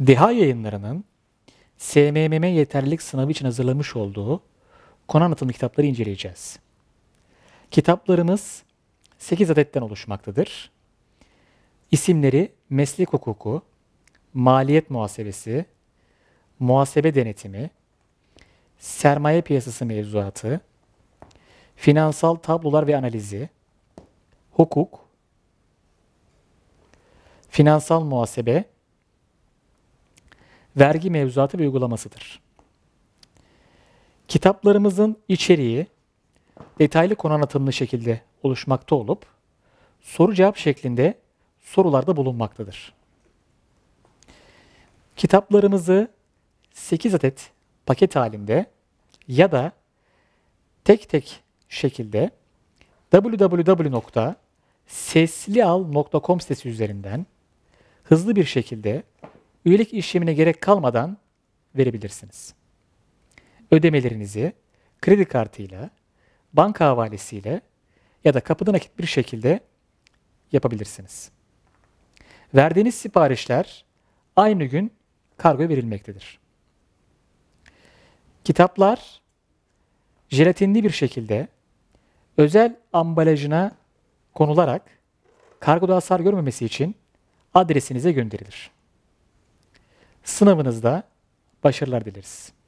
Deha yayınlarının SMMM yeterlilik sınavı için hazırlamış olduğu konu anlatımlı kitapları inceleyeceğiz. Kitaplarımız 8 adetten oluşmaktadır. İsimleri meslek hukuku, maliyet muhasebesi, muhasebe denetimi, sermaye piyasası mevzuatı, finansal tablolar ve analizi, hukuk, finansal muhasebe, vergi mevzuatı ve uygulamasıdır. Kitaplarımızın içeriği detaylı konu anlatımlı şekilde oluşmakta olup soru cevap şeklinde sorularda bulunmaktadır. Kitaplarımızı 8 adet paket halinde ya da tek tek şekilde www.seslial.com sitesi üzerinden hızlı bir şekilde üyelik işlemine gerek kalmadan verebilirsiniz. Ödemelerinizi kredi kartıyla, banka havalesiyle ya da kapıda nakit bir şekilde yapabilirsiniz. Verdiğiniz siparişler aynı gün kargoya verilmektedir. Kitaplar jelatinli bir şekilde özel ambalajına konularak kargoda hasar görmemesi için adresinize gönderilir sınavınızda başarılar dileriz.